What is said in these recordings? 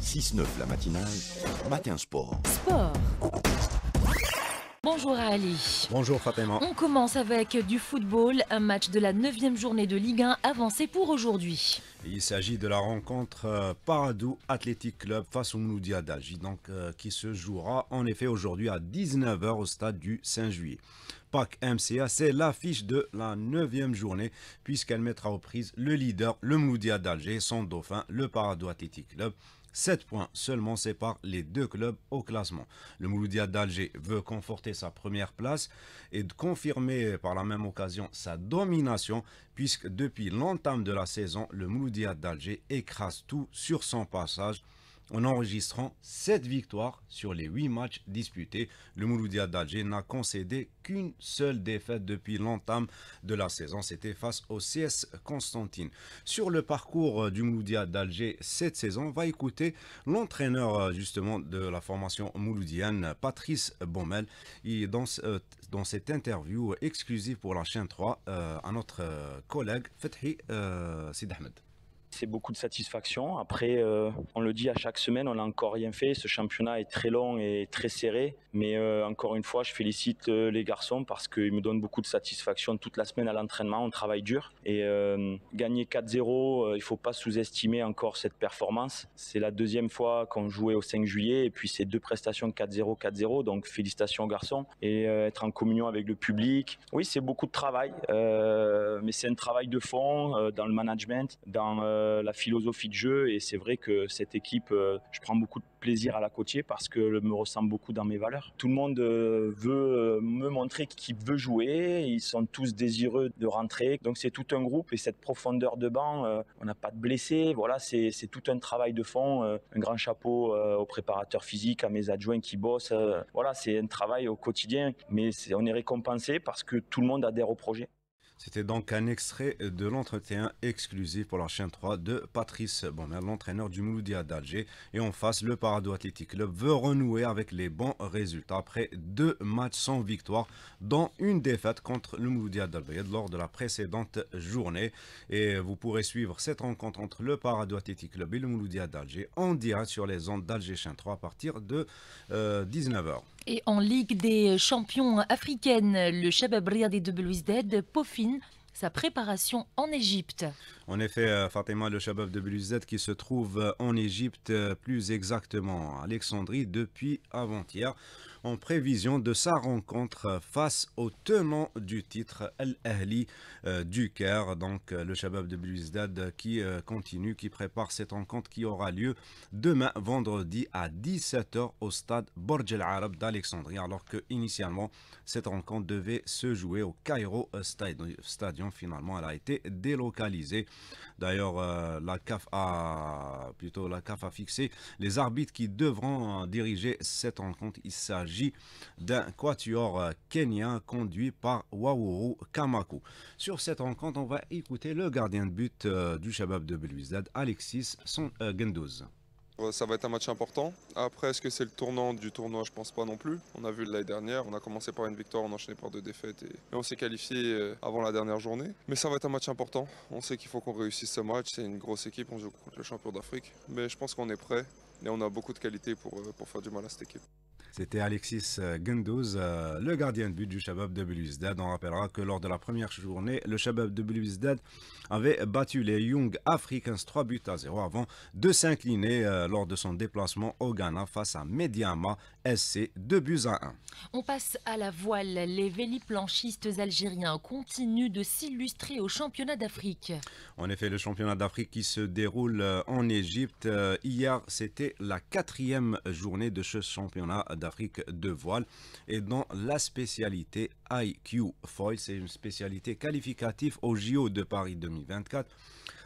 6-9 eh ben, la matinale, matin sport. Sport Bonjour Ali. Bonjour Fatima. On commence avec du football, un match de la 9e journée de Ligue 1 avancé pour aujourd'hui. Il s'agit de la rencontre euh, Paradou Athletic Club face au Moudia d'Alger, donc euh, qui se jouera en effet aujourd'hui à 19h au stade du 5 juillet. PAC MCA, c'est l'affiche de la 9e journée puisqu'elle mettra aux prises le leader, le Moudia d'Alger, son dauphin, le Paradou Athletic Club. 7 points seulement séparent les deux clubs au classement. Le Mouloudia d'Alger veut conforter sa première place et confirmer par la même occasion sa domination puisque depuis l'entame de la saison, le Mouloudia d'Alger écrase tout sur son passage en enregistrant 7 victoires sur les 8 matchs disputés. Le Mouloudia d'Alger n'a concédé qu'une seule défaite depuis l'entame de la saison. C'était face au CS Constantine. Sur le parcours euh, du Mouloudia d'Alger cette saison, va écouter l'entraîneur euh, justement de la formation mouloudienne, Patrice Baumel. Et dans, euh, dans cette interview exclusive pour la chaîne 3, à notre collègue Fethi Sid c'est beaucoup de satisfaction. Après, euh, on le dit à chaque semaine, on n'a encore rien fait. Ce championnat est très long et très serré. Mais euh, encore une fois, je félicite euh, les garçons parce qu'ils me donnent beaucoup de satisfaction toute la semaine à l'entraînement. On travaille dur. Et gagner 4-0, il ne faut pas sous-estimer encore cette performance. C'est la deuxième fois qu'on jouait au 5 juillet. Et puis, c'est deux prestations 4-0, 4-0. Donc, félicitations aux garçons. Et être en communion avec le public. Oui, c'est beaucoup de travail. mais c'est un travail de fond dans le management, dans euh, la philosophie de jeu. Et c'est vrai que cette équipe, euh, je prends beaucoup de plaisir à la coacher parce qu'elle me ressemble beaucoup dans mes valeurs. Tout le monde euh, veut me montrer qu'il veut jouer. Ils sont tous désireux de rentrer. Donc c'est tout un groupe et cette profondeur de banc, on n'a pas de blessés. Voilà, c'est tout un travail de fond. Un grand chapeau aux préparateurs physiques, à mes adjoints qui bossent. Voilà, c'est un travail au quotidien, mais on est récompensé parce que tout le monde adhère au projet. C'était donc un extrait de l'entretien exclusif pour la chaîne 3 de Patrice Bonner, l'entraîneur du Mouloudia d'Alger. Et en face, le Parado Athletic Club veut renouer avec les bons résultats après deux matchs sans victoire, dont une défaite contre le Mouloudia d'Albayed lors de la précédente journée. Et vous pourrez suivre cette rencontre entre le Parado Athletic Club et le Mouloudia d'Alger en direct sur les ondes d'Alger chaîne 3 à partir de 19h. Euh, et en Ligue des champions africaines, le Shabab Riyad de WZ peaufine sa préparation en Égypte. En effet, euh, Fatima, le Shabab de qui se trouve en Égypte, euh, plus exactement à Alexandrie, depuis avant-hier en prévision de sa rencontre face au tenant du titre Al-Ahli euh, du Caire, donc euh, le Shabab de Bluizdad qui euh, continue, qui prépare cette rencontre qui aura lieu demain vendredi à 17h au stade Borj El Arab d'Alexandrie, alors que initialement cette rencontre devait se jouer au Cairo Stadium. Finalement, elle a été délocalisée. D'ailleurs, la CAF a plutôt la CAF a fixé les arbitres qui devront diriger cette rencontre. Il s'agit d'un quatuor euh, kenyan conduit par Wawuru Kamako. Sur cette rencontre, on va écouter le gardien de but euh, du Shabab de Belwizdad, Alexis Son Gendouz. Euh, ça va être un match important. Après, est-ce que c'est le tournant du tournoi Je pense pas non plus. On a vu l'année dernière, on a commencé par une victoire, on a enchaîné par deux défaites et, on s'est qualifié avant la dernière journée. Mais ça va être un match important. On sait qu'il faut qu'on réussisse ce match. C'est une grosse équipe, on joue contre le champion d'Afrique. Mais je pense qu'on est prêt et on a beaucoup de qualité pour, pour faire du mal à cette équipe. C'était Alexis euh, Gendouz, euh, le gardien de but du Shabab de On rappellera que lors de la première journée, le Shabab de avait battu les Young Africans 3 buts à 0 avant de s'incliner euh, lors de son déplacement au Ghana face à Mediama SC 2 buts à 1. On passe à la voile. Les véliplanchistes algériens continuent de s'illustrer au championnat d'Afrique. En effet, le championnat d'Afrique qui se déroule en Égypte. hier, c'était la quatrième journée de ce championnat d'Afrique de voile et dans la spécialité IQ Foil. C'est une spécialité qualificative au JO de Paris 2024.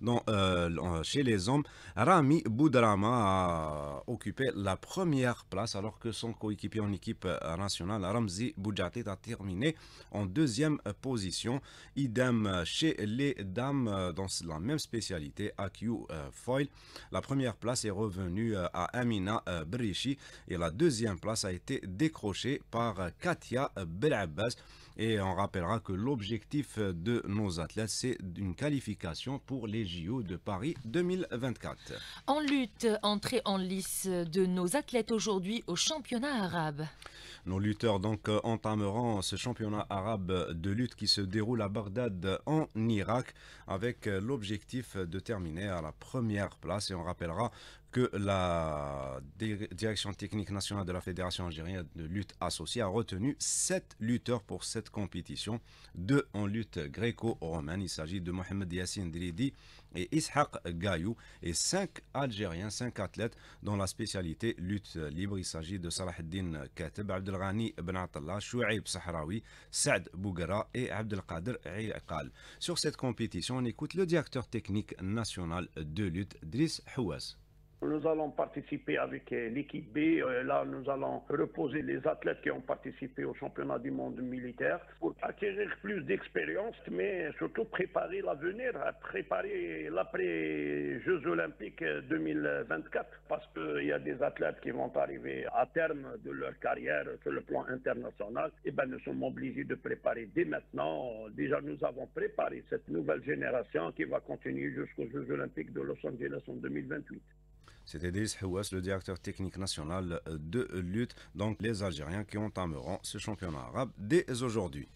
Donc, euh, chez les hommes. Rami Boudrama a occupé la première place alors que son coéquipier en équipe nationale, Ramzi Boudjatit, a terminé en deuxième position. Idem chez les dames euh, dans la même spécialité, AQ euh, Foil. La première place est revenue à Amina Brichi et la deuxième place a été décrochée par Katia Belabbas. Et on rappellera que l'objectif de nos athlètes, c'est une qualification pour les JO de Paris 2024. En lutte, entrée en lice de nos athlètes aujourd'hui au championnat arabe. Nos lutteurs donc entameront ce championnat arabe de lutte qui se déroule à Bagdad en Irak avec l'objectif de terminer à la première place. Et on rappellera que la Direction technique nationale de la Fédération algérienne de lutte associée a retenu 7 lutteurs pour cette compétition, 2 en lutte gréco-romaine. Il s'agit de Mohamed Yassine Dridi et Ishaq Gayou et 5 Algériens, 5 athlètes dont la spécialité lutte libre. Il s'agit de Salah Kateb, Abdelghani Ben Attallah, Chouaib Sahraoui, Saad Bougara et Abdelkader Iqal. Sur cette compétition, on écoute le directeur technique national de lutte, Driss Houas. Nous allons participer avec euh, l'équipe B. Euh, là, nous allons reposer les athlètes qui ont participé au championnat du monde militaire pour acquérir plus d'expérience, mais surtout préparer l'avenir, préparer l'après-Jeux olympiques 2024, euh, parce qu'il y a des athlètes qui vont arriver à terme de leur carrière sur le plan international. Et eh bien nous sommes obligés de préparer dès maintenant. Déjà, nous avons préparé cette nouvelle génération qui va continuer jusqu'aux Jeux olympiques de Los Angeles en 2028. C'était Idriss Houas, le directeur technique national euh, de lutte, donc les Algériens qui entameront ce championnat arabe dès aujourd'hui.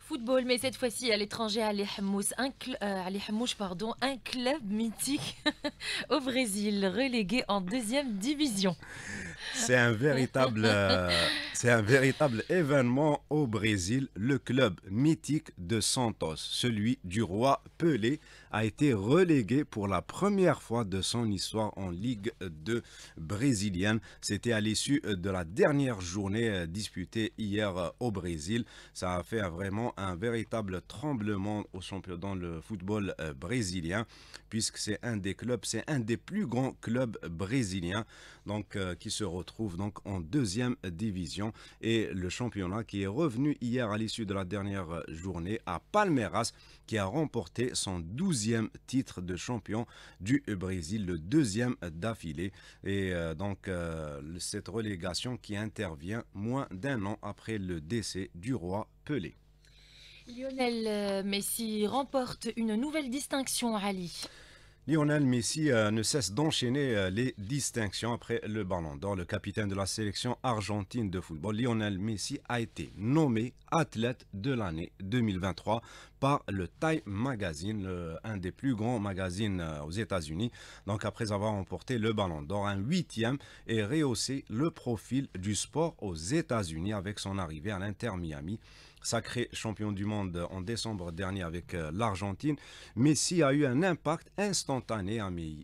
Football, mais cette fois-ci à l'étranger, à Hamouch, un, euh, pardon, un club mythique au Brésil, relégué en deuxième division. C'est un véritable, euh, c'est un véritable événement au Brésil. Le club mythique de Santos, celui du roi Pelé, a été relégué pour la première fois de son histoire en Ligue de brésilienne C'était à l'issue de la dernière journée euh, disputée hier euh, au Brésil. Ça a fait vraiment un véritable tremblement au championnat dans le football euh, brésilien, puisque c'est un des clubs, c'est un des plus grands clubs brésiliens donc, qui se retrouve donc en deuxième division. Et le championnat qui est revenu hier à l'issue de la dernière journée à Palmeiras, qui a remporté son douzième titre de champion du Brésil, le deuxième d'affilée et euh, donc, euh, cette relégation qui intervient moins d'un an après le décès du roi Pelé. Lionel euh, Messi remporte une nouvelle distinction, Ali. Lionel Messi euh, ne cesse d'enchaîner euh, les distinctions après le ballon d'or. Le capitaine de la sélection argentine de football, Lionel Messi, a été nommé athlète de l'année 2023 par le Time Magazine, un des plus grands magazines euh, aux États-Unis. Donc après avoir emporté le ballon d'or, un huitième et rehaussé le profil du sport aux États-Unis avec son arrivée à l'Inter Miami sacré champion du monde en décembre dernier avec euh, l'Argentine. Messi a eu un impact instantané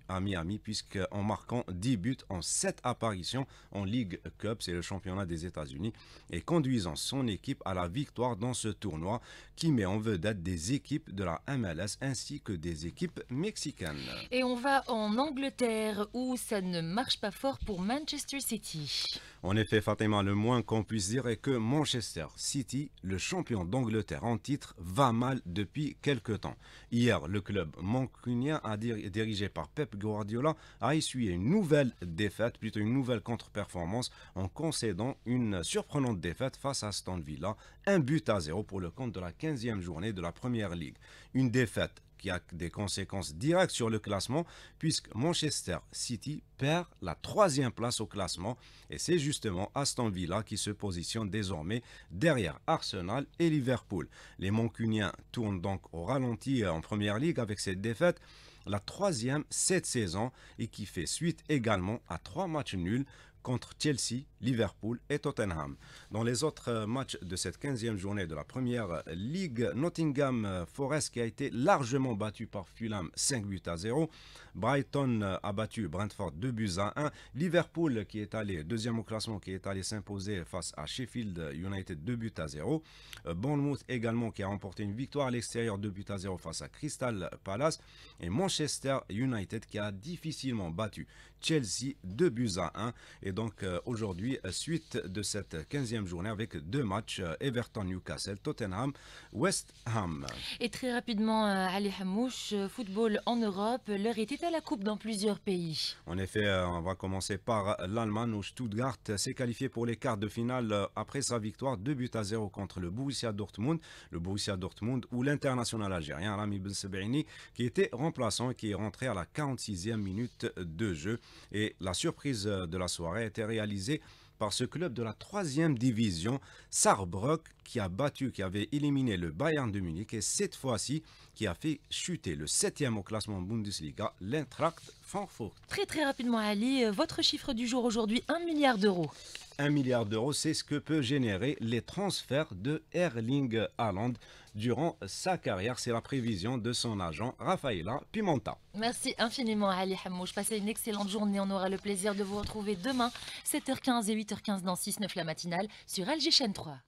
à Miami, puisque en marquant 10 buts en 7 apparitions en League Cup, c'est le championnat des États-Unis, et conduisant son équipe à la victoire dans ce tournoi qui met en vedette des équipes de la MLS ainsi que des équipes mexicaines. Et on va en Angleterre où ça ne marche pas fort pour Manchester City. En effet, Fatima, le moins qu'on puisse dire est que Manchester City, le champion d'Angleterre en titre va mal depuis quelques temps. Hier, le club mancunien, dirigé par Pep Guardiola, a essuyé une nouvelle défaite, plutôt une nouvelle contre-performance, en concédant une surprenante défaite face à Stan Villa, un but à zéro pour le compte de la 15e journée de la Première Ligue. Une défaite qui a des conséquences directes sur le classement, puisque Manchester City perd la troisième place au classement. Et c'est justement Aston Villa qui se positionne désormais derrière Arsenal et Liverpool. Les Moncuniens tournent donc au ralenti euh, en Première Ligue avec cette défaite la troisième cette saison et qui fait suite également à trois matchs nuls contre Chelsea, Liverpool et Tottenham. Dans les autres euh, matchs de cette 15e journée de la première ligue, Nottingham Forest qui a été largement battu par Fulham 5 buts à 0. Brighton a battu Brentford 2 buts à 1. Liverpool qui est allé deuxième au classement, qui est allé s'imposer face à Sheffield United 2 buts à 0. Euh, Bournemouth également qui a remporté une victoire à l'extérieur 2 buts à 0 face à Crystal Palace. Et Manchester United qui a difficilement battu Chelsea 2 buts à 1. Et donc euh, aujourd'hui, euh, suite de cette 15e journée avec deux matchs, Everton Newcastle, Tottenham, West Ham. Et très rapidement, Ali Hamouche, football en Europe, l'heure était la Coupe dans plusieurs pays. En effet, euh, on va commencer par l'Allemagne où Stuttgart s'est qualifié pour les quarts de finale euh, après sa victoire 2 buts à 0 contre le Borussia Dortmund. Le Borussia Dortmund ou l'international algérien Rami Ben qui était remplaçant et qui est rentré à la 46e minute de jeu. Et la surprise euh, de la soirée a été réalisée par ce club de la troisième division, Saarbrück, qui a battu, qui avait éliminé le Bayern de Munich et cette fois-ci qui a fait chuter le 7e au classement Bundesliga, l'Eintracht Francfort. Très très rapidement Ali, euh, votre chiffre du jour aujourd'hui, 1 milliard d'euros. 1 milliard d'euros, c'est ce que peut générer les transferts de Erling Haaland durant sa carrière. C'est la prévision de son agent Rafaela Pimenta. Merci infiniment Ali Hamouche. Passez une excellente journée. On aura le plaisir de vous retrouver demain, 7h15 et 8h15 dans 6-9 la matinale sur LG Chaîne 3.